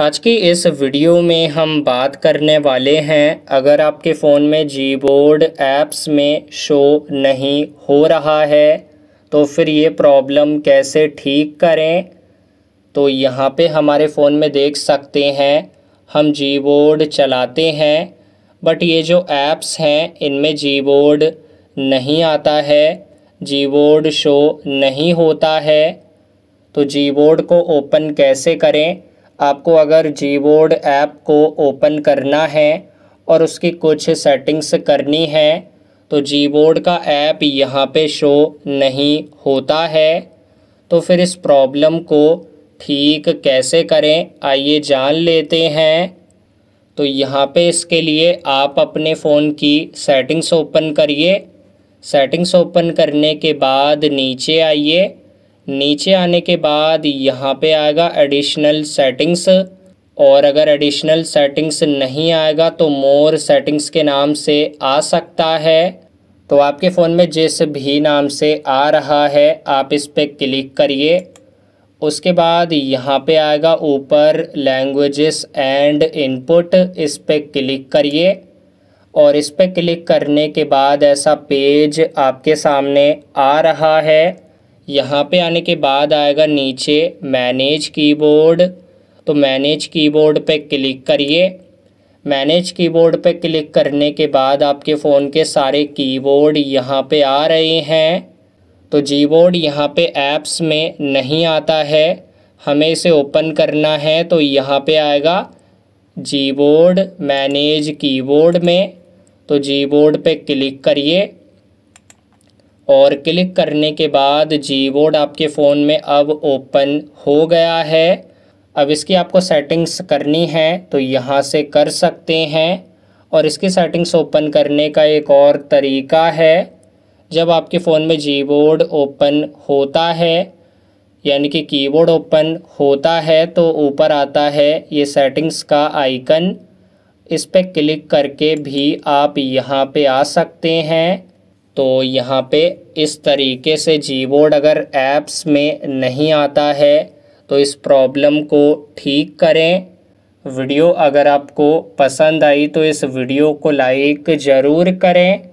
आज की इस वीडियो में हम बात करने वाले हैं अगर आपके फ़ोन में जी बोर्ड ऐप्स में शो नहीं हो रहा है तो फिर ये प्रॉब्लम कैसे ठीक करें तो यहाँ पे हमारे फ़ोन में देख सकते हैं हम जी बोर्ड चलाते हैं बट ये जो ऐप्स हैं इनमें जी बोर्ड नहीं आता है जी बोर्ड शो नहीं होता है तो जी बोर्ड को ओपन कैसे करें आपको अगर बोर्ड ऐप को ओपन करना है और उसकी कुछ सेटिंग्स करनी है तो बोर्ड का ऐप यहाँ पे शो नहीं होता है तो फिर इस प्रॉब्लम को ठीक कैसे करें आइए जान लेते हैं तो यहाँ पे इसके लिए आप अपने फ़ोन की सेटिंग्स ओपन करिए सेटिंग्स ओपन करने के बाद नीचे आइए नीचे आने के बाद यहाँ पे आएगा एडिशनल सेटिंग्स और अगर एडिशनल सेटिंग्स नहीं आएगा तो मोर सेटिंग्स के नाम से आ सकता है तो आपके फ़ोन में जिस भी नाम से आ रहा है आप इस पर क्लिक करिए उसके बाद यहाँ पे आएगा ऊपर लैंग्वेजेस एंड इनपुट इस पर क्लिक करिए और इस पर क्लिक करने के बाद ऐसा पेज आपके सामने आ रहा है यहाँ पे आने के बाद आएगा नीचे मैनेज कीबोर्ड तो मैनेज कीबोर्ड पे क्लिक करिए मैनेज कीबोर्ड पे क्लिक करने के बाद आपके फ़ोन के सारे कीबोर्ड यहाँ पे आ रहे हैं तो जी बोर्ड यहाँ पे ऐप्स में नहीं आता है हमें इसे ओपन करना है तो यहाँ पे आएगा जी बोर्ड मैनेज कीबोर्ड में तो जी बोर्ड पर क्लिक करिए और क्लिक करने के बाद जी बोर्ड आपके फ़ोन में अब ओपन हो गया है अब इसकी आपको सेटिंग्स करनी है तो यहाँ से कर सकते हैं और इसकी सेटिंग्स ओपन करने का एक और तरीका है जब आपके फ़ोन में जी बोर्ड ओपन होता है यानी कि कीबोर्ड ओपन होता है तो ऊपर आता है ये सेटिंग्स का आइकन इस पर क्लिक करके भी आप यहाँ पे आ सकते हैं तो यहाँ पे इस तरीके से जी बोर्ड अगर ऐप्स में नहीं आता है तो इस प्रॉब्लम को ठीक करें वीडियो अगर आपको पसंद आई तो इस वीडियो को लाइक ज़रूर करें